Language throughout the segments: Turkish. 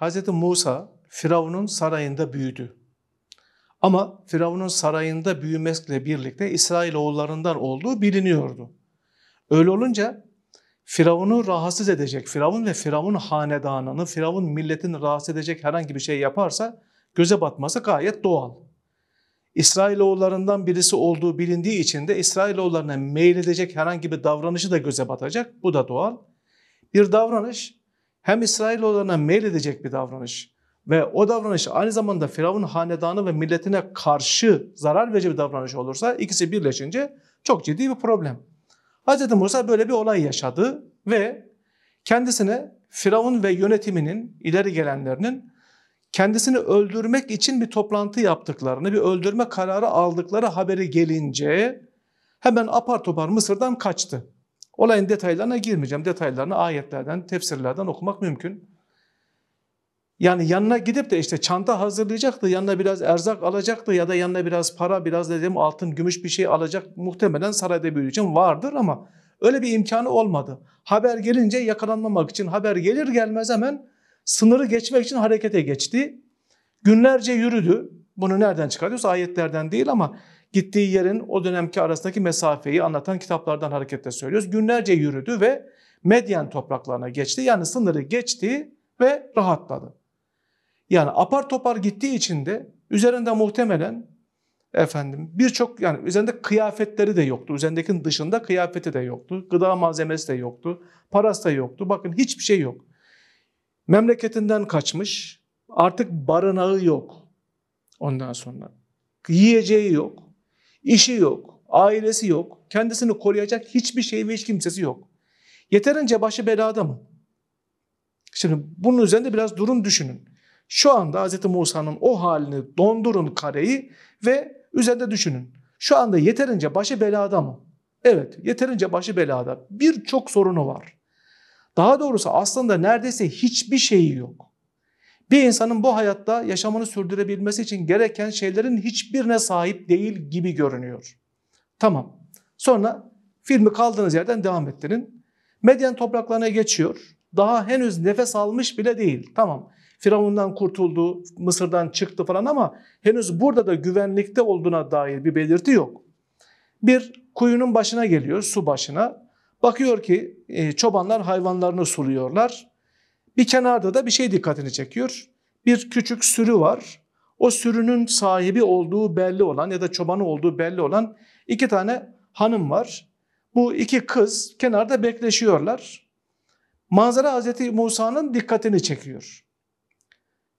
Hz. Musa Firavun'un sarayında büyüdü. Ama Firavun'un sarayında büyümekle birlikte İsrail oğullarından olduğu biliniyordu. Öyle olunca Firavun'u rahatsız edecek, Firavun ve Firavun hanedanını, Firavun milletini rahatsız edecek herhangi bir şey yaparsa göze batması gayet doğal. İsrailoğullarından birisi olduğu bilindiği için de İsrailoğullarına meyledecek herhangi bir davranışı da göze batacak. Bu da doğal. Bir davranış hem İsrail İsrailoğullarına meyledecek bir davranış ve o davranış aynı zamanda Firavun hanedanı ve milletine karşı zarar verici bir davranış olursa ikisi birleşince çok ciddi bir problem. Hz. Musa böyle bir olay yaşadı ve kendisine Firavun ve yönetiminin ileri gelenlerinin kendisini öldürmek için bir toplantı yaptıklarını, bir öldürme kararı aldıkları haberi gelince hemen apar topar Mısır'dan kaçtı. Olayın detaylarına girmeyeceğim. Detaylarını ayetlerden, tefsirlerden okumak mümkün. Yani yanına gidip de işte çanta hazırlayacaktı, yanına biraz erzak alacaktı ya da yanına biraz para, biraz dedim altın, gümüş bir şey alacak. Muhtemelen sarayda büyüdüğü için vardır ama öyle bir imkanı olmadı. Haber gelince yakalanmamak için haber gelir gelmez hemen sınırı geçmek için harekete geçti. Günlerce yürüdü. Bunu nereden çıkarıyoruz? Ayetlerden değil ama gittiği yerin o dönemki arasındaki mesafeyi anlatan kitaplardan hareketle söylüyoruz. Günlerce yürüdü ve Medyen topraklarına geçti. Yani sınırı geçti ve rahatladı. Yani apar topar gittiği için de üzerinde muhtemelen efendim birçok yani üzerinde kıyafetleri de yoktu. Üzerindekinin dışında kıyafeti de yoktu. Gıda malzemesi de yoktu. Parası da yoktu. Bakın hiçbir şey yok. Memleketinden kaçmış. Artık barınağı yok. Ondan sonra yiyeceği yok. İşi yok, ailesi yok, kendisini koruyacak hiçbir şey ve hiç kimsesi yok. Yeterince başı belada mı? Şimdi bunun üzerinde biraz durun düşünün. Şu anda Hz. Musa'nın o halini dondurun kareyi ve üzerinde düşünün. Şu anda yeterince başı belada mı? Evet, yeterince başı belada. Birçok sorunu var. Daha doğrusu aslında neredeyse hiçbir şeyi yok. Bir insanın bu hayatta yaşamını sürdürebilmesi için gereken şeylerin hiçbirine sahip değil gibi görünüyor. Tamam. Sonra filmi kaldığınız yerden devam ettirin. Medyen topraklarına geçiyor. Daha henüz nefes almış bile değil. Tamam. Firavundan kurtuldu, Mısır'dan çıktı falan ama henüz burada da güvenlikte olduğuna dair bir belirti yok. Bir kuyunun başına geliyor, su başına. Bakıyor ki e, çobanlar hayvanlarını suluyorlar. Bir kenarda da bir şey dikkatini çekiyor. Bir küçük sürü var. O sürünün sahibi olduğu belli olan ya da çobanı olduğu belli olan iki tane hanım var. Bu iki kız kenarda bekleşiyorlar. Manzara Hazreti Musa'nın dikkatini çekiyor.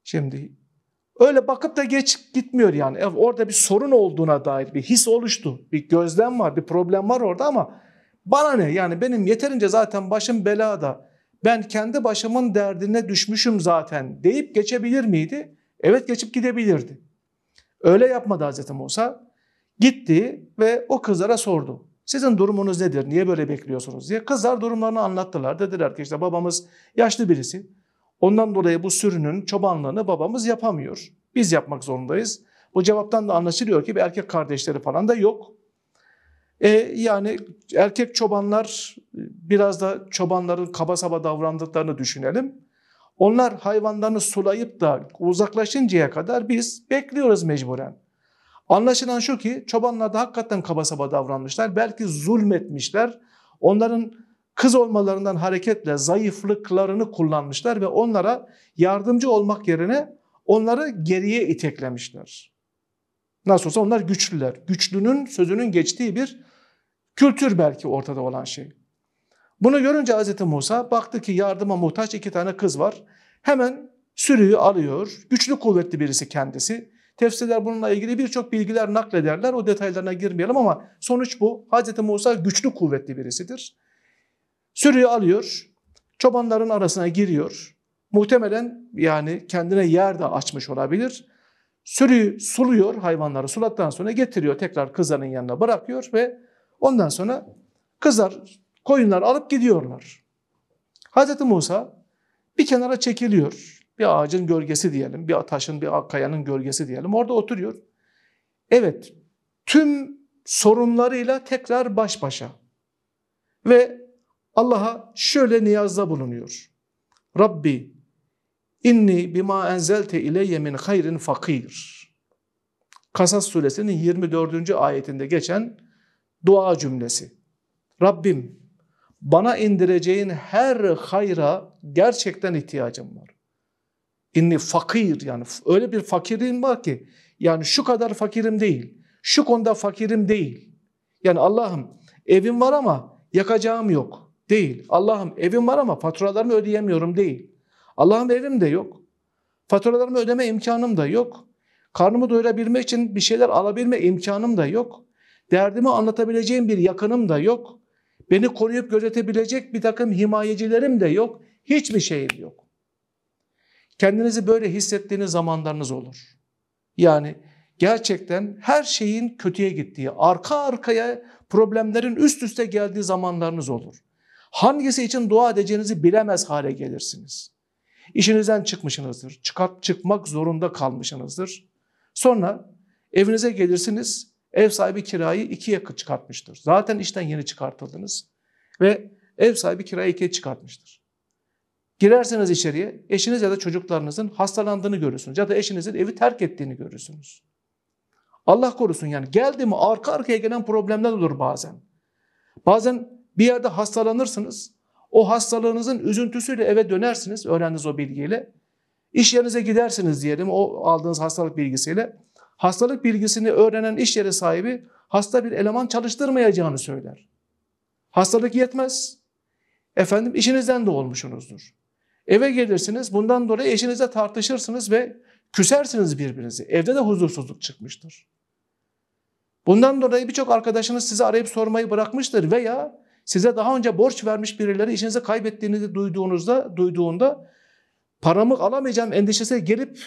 Şimdi öyle bakıp da geç gitmiyor yani. Orada bir sorun olduğuna dair bir his oluştu. Bir gözlem var, bir problem var orada ama bana ne? Yani benim yeterince zaten başım belada ben kendi başımın derdine düşmüşüm zaten deyip geçebilir miydi? Evet geçip gidebilirdi. Öyle yapmadı Hz. Musa. Gitti ve o kızlara sordu. Sizin durumunuz nedir? Niye böyle bekliyorsunuz diye. Kızlar durumlarını anlattılar. Dediler ki işte babamız yaşlı birisi. Ondan dolayı bu sürünün çobanlığını babamız yapamıyor. Biz yapmak zorundayız. Bu cevaptan da anlaşılıyor ki bir erkek kardeşleri falan da yok. E, yani erkek çobanlar biraz da çobanların kaba saba davrandıklarını düşünelim. Onlar hayvanlarını sulayıp da uzaklaşıncaya kadar biz bekliyoruz mecburen. Anlaşılan şu ki çobanlar da hakikaten kaba saba davranmışlar. Belki zulmetmişler. Onların kız olmalarından hareketle zayıflıklarını kullanmışlar ve onlara yardımcı olmak yerine onları geriye iteklemişler. Nasıl olsa onlar güçlüler. Güçlünün sözünün geçtiği bir Kültür belki ortada olan şey. Bunu görünce Hazreti Musa baktı ki yardıma muhtaç iki tane kız var. Hemen sürüyü alıyor. Güçlü kuvvetli birisi kendisi. Tefsirler bununla ilgili birçok bilgiler naklederler. O detaylarına girmeyelim ama sonuç bu. Hazreti Musa güçlü kuvvetli birisidir. Sürüyü alıyor. Çobanların arasına giriyor. Muhtemelen yani kendine yer de açmış olabilir. Sürüyü suluyor hayvanları sulattan sonra getiriyor tekrar kızların yanına bırakıyor ve Ondan sonra kızlar, koyunlar alıp gidiyorlar. Hazreti Musa bir kenara çekiliyor. Bir ağacın gölgesi diyelim, bir taşın, bir kayanın gölgesi diyelim. Orada oturuyor. Evet, tüm sorunlarıyla tekrar baş başa. Ve Allah'a şöyle niyazda bulunuyor. Rabbi inni bima enzelte ileyye min hayrin fakir. Kasas suresinin 24. ayetinde geçen dua cümlesi. Rabbim bana indireceğin her hayra gerçekten ihtiyacım var. İnni fakir yani öyle bir fakirim var ki yani şu kadar fakirim değil. Şu konuda fakirim değil. Yani Allah'ım evim var ama yakacağım yok değil. Allah'ım evim var ama faturalarımı ödeyemiyorum değil. Allah'ım evim de yok. Faturalarımı ödeme imkanım da yok. Karnımı doyurabilmek için bir şeyler alabilme imkanım da yok. Derdimi anlatabileceğim bir yakınım da yok. Beni koruyup gözetebilecek bir takım himayecilerim de yok. Hiçbir şeyim yok. Kendinizi böyle hissettiğiniz zamanlarınız olur. Yani gerçekten her şeyin kötüye gittiği, arka arkaya problemlerin üst üste geldiği zamanlarınız olur. Hangisi için dua edeceğinizi bilemez hale gelirsiniz. İşinizden çıkmışsınızdır, çıkart, çıkmak zorunda kalmışsınızdır. Sonra evinize gelirsiniz, ev sahibi kirayı ikiye çıkartmıştır. Zaten işten yeni çıkartıldınız ve ev sahibi kirayı ikiye çıkartmıştır. Girerseniz içeriye eşiniz ya da çocuklarınızın hastalandığını görürsünüz ya da eşinizin evi terk ettiğini görürsünüz. Allah korusun yani geldi mi arka arkaya gelen problemler olur bazen. Bazen bir yerde hastalanırsınız. O hastalığınızın üzüntüsüyle eve dönersiniz öğrendiğiniz o bilgiyle. İş yerinize gidersiniz diyelim o aldığınız hastalık bilgisiyle hastalık bilgisini öğrenen iş yeri sahibi hasta bir eleman çalıştırmayacağını söyler. Hastalık yetmez. Efendim işinizden de olmuşsunuzdur. Eve gelirsiniz bundan dolayı eşinize tartışırsınız ve küsersiniz birbirinizi. Evde de huzursuzluk çıkmıştır. Bundan dolayı birçok arkadaşınız sizi arayıp sormayı bırakmıştır veya size daha önce borç vermiş birileri işinizi kaybettiğinizi duyduğunuzda, duyduğunda paramı alamayacağım endişesi gelip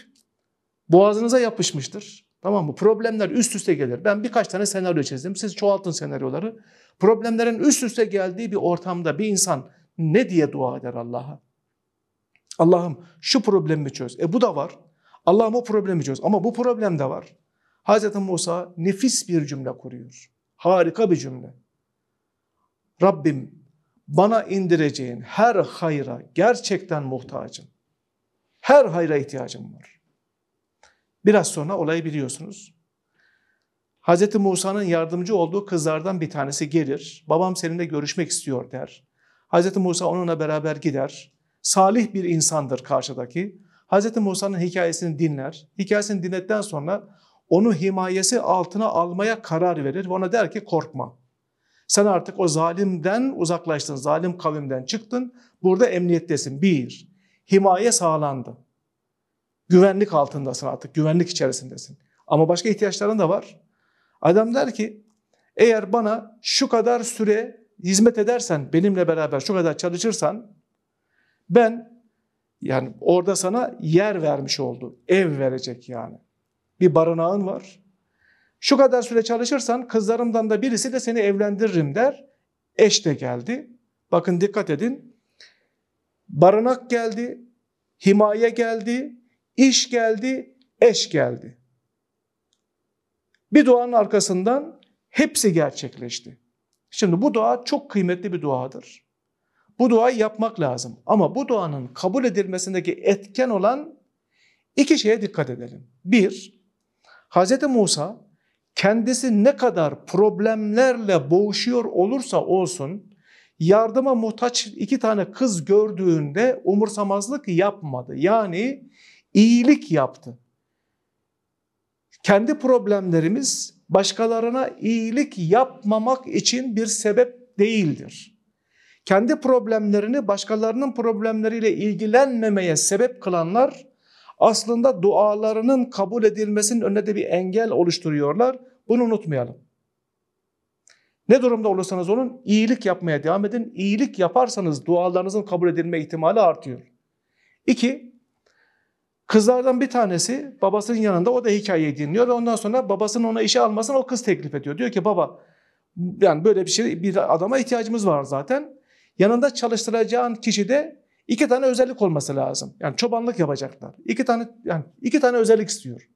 boğazınıza yapışmıştır. Tamam mı? Problemler üst üste gelir. Ben birkaç tane senaryo çizdim. Siz çoğaltın senaryoları. Problemlerin üst üste geldiği bir ortamda bir insan ne diye dua eder Allah'a? Allah'ım şu problemi çöz. E bu da var. Allah'ım o problemi çöz. Ama bu problem de var. Hz. Musa nefis bir cümle kuruyor. Harika bir cümle. Rabbim bana indireceğin her hayra gerçekten muhtacım. Her hayra ihtiyacım var. Biraz sonra olayı biliyorsunuz. Hz. Musa'nın yardımcı olduğu kızlardan bir tanesi gelir. Babam seninle görüşmek istiyor der. Hz. Musa onunla beraber gider. Salih bir insandır karşıdaki. Hz. Musa'nın hikayesini dinler. Hikayesini dinledikten sonra onu himayesi altına almaya karar verir ona der ki korkma. Sen artık o zalimden uzaklaştın, zalim kavimden çıktın. Burada emniyettesin. Bir, himaye sağlandı güvenlik altındasın artık, güvenlik içerisindesin. Ama başka ihtiyaçların da var. Adam der ki eğer bana şu kadar süre hizmet edersen, benimle beraber şu kadar çalışırsan ben yani orada sana yer vermiş oldu. Ev verecek yani. Bir barınağın var. Şu kadar süre çalışırsan kızlarımdan da birisi de seni evlendiririm der. Eş de geldi. Bakın dikkat edin. Barınak geldi, himaye geldi, İş geldi, eş geldi. Bir duanın arkasından hepsi gerçekleşti. Şimdi bu dua çok kıymetli bir duadır. Bu duayı yapmak lazım. Ama bu duanın kabul edilmesindeki etken olan iki şeye dikkat edelim. Bir, Hz. Musa kendisi ne kadar problemlerle boğuşuyor olursa olsun yardıma muhtaç iki tane kız gördüğünde umursamazlık yapmadı. Yani iyilik yaptı. Kendi problemlerimiz başkalarına iyilik yapmamak için bir sebep değildir. Kendi problemlerini başkalarının problemleriyle ilgilenmemeye sebep kılanlar aslında dualarının kabul edilmesinin önüne de bir engel oluşturuyorlar. Bunu unutmayalım. Ne durumda olursanız olun iyilik yapmaya devam edin. İyilik yaparsanız dualarınızın kabul edilme ihtimali artıyor. İki, Kızlardan bir tanesi babasının yanında o da hikayeyi dinliyor ve ondan sonra babasının ona işe almasını o kız teklif ediyor. Diyor ki baba yani böyle bir şey bir adama ihtiyacımız var zaten. Yanında çalıştıracağın kişi de iki tane özellik olması lazım. Yani çobanlık yapacaklar. İki tane yani iki tane özellik istiyor.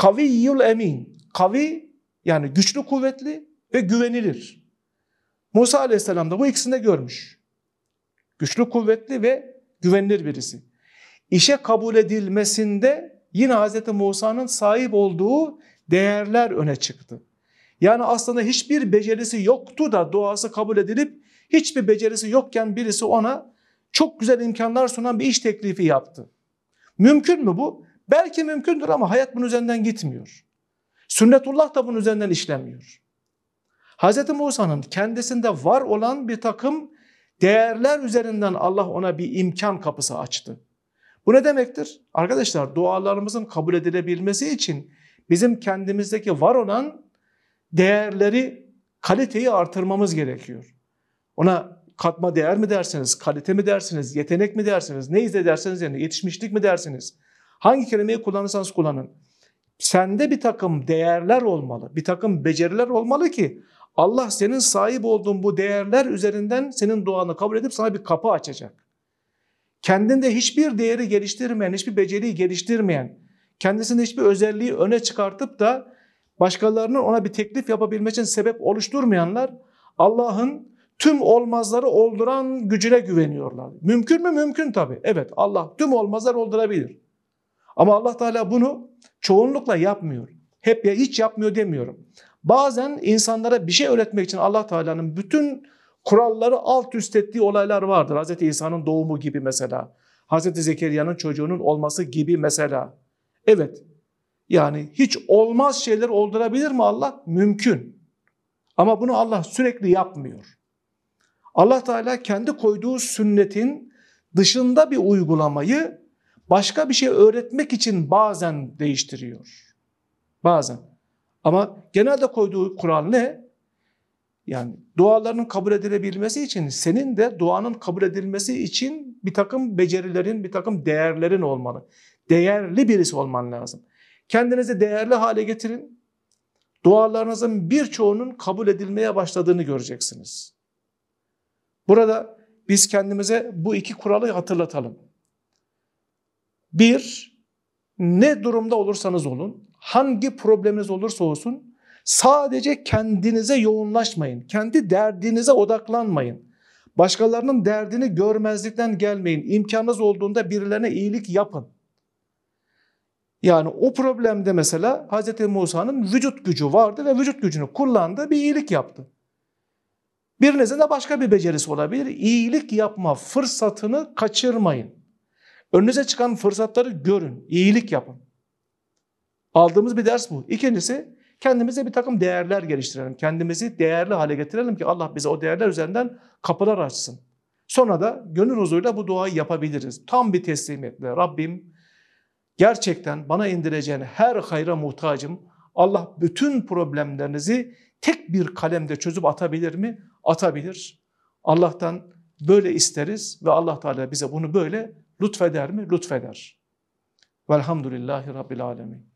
Kavi yul emin. Kavi yani güçlü, kuvvetli ve güvenilir. Musa Aleyhisselam da bu ikisini de görmüş. Güçlü, kuvvetli ve güvenilir birisi işe kabul edilmesinde yine Hz. Musa'nın sahip olduğu değerler öne çıktı. Yani aslında hiçbir becerisi yoktu da duası kabul edilip hiçbir becerisi yokken birisi ona çok güzel imkanlar sunan bir iş teklifi yaptı. Mümkün mü bu? Belki mümkündür ama hayat bunun üzerinden gitmiyor. Sünnetullah da bunun üzerinden işlemiyor. Hz. Musa'nın kendisinde var olan bir takım değerler üzerinden Allah ona bir imkan kapısı açtı. Bu ne demektir? Arkadaşlar dualarımızın kabul edilebilmesi için bizim kendimizdeki var olan değerleri, kaliteyi artırmamız gerekiyor. Ona katma değer mi dersiniz, kalite mi dersiniz, yetenek mi dersiniz, ne izlederseniz yani yetişmişlik mi dersiniz? Hangi kelimeyi kullanırsanız kullanın. Sende bir takım değerler olmalı, bir takım beceriler olmalı ki Allah senin sahip olduğun bu değerler üzerinden senin duanı kabul edip sana bir kapı açacak kendinde hiçbir değeri geliştirmeyen, hiçbir beceriyi geliştirmeyen, kendisinde hiçbir özelliği öne çıkartıp da başkalarının ona bir teklif yapabilmesi için sebep oluşturmayanlar Allah'ın tüm olmazları olduran gücüne güveniyorlar. Mümkün mü? Mümkün tabii. Evet Allah tüm olmazları oldurabilir. Ama Allah Teala bunu çoğunlukla yapmıyor. Hep ya hiç yapmıyor demiyorum. Bazen insanlara bir şey öğretmek için Allah Teala'nın bütün kuralları alt üst ettiği olaylar vardır. Hz. İsa'nın doğumu gibi mesela. Hz. Zekeriya'nın çocuğunun olması gibi mesela. Evet. Yani hiç olmaz şeyler oldurabilir mi Allah? Mümkün. Ama bunu Allah sürekli yapmıyor. Allah Teala kendi koyduğu sünnetin dışında bir uygulamayı başka bir şey öğretmek için bazen değiştiriyor. Bazen. Ama genelde koyduğu kural ne? Yani dualarının kabul edilebilmesi için, senin de duanın kabul edilmesi için bir takım becerilerin, bir takım değerlerin olmalı. Değerli birisi olman lazım. Kendinizi değerli hale getirin. Dualarınızın birçoğunun kabul edilmeye başladığını göreceksiniz. Burada biz kendimize bu iki kuralı hatırlatalım. Bir, ne durumda olursanız olun, hangi probleminiz olursa olsun, Sadece kendinize yoğunlaşmayın. Kendi derdinize odaklanmayın. Başkalarının derdini görmezlikten gelmeyin. İmkanınız olduğunda birilerine iyilik yapın. Yani o problemde mesela Hz. Musa'nın vücut gücü vardı ve vücut gücünü kullandı, bir iyilik yaptı. Birinizin de başka bir becerisi olabilir. İyilik yapma fırsatını kaçırmayın. Önünüze çıkan fırsatları görün, iyilik yapın. Aldığımız bir ders bu. İkincisi kendimize bir takım değerler geliştirelim. Kendimizi değerli hale getirelim ki Allah bize o değerler üzerinden kapılar açsın. Sonra da gönül huzuruyla bu duayı yapabiliriz. Tam bir teslimiyetle Rabbim gerçekten bana indireceğin her hayra muhtacım. Allah bütün problemlerinizi tek bir kalemde çözüp atabilir mi? Atabilir. Allah'tan böyle isteriz ve Allah Teala bize bunu böyle lütfeder mi? Lütfeder. Velhamdülillahi Rabbil Alemin.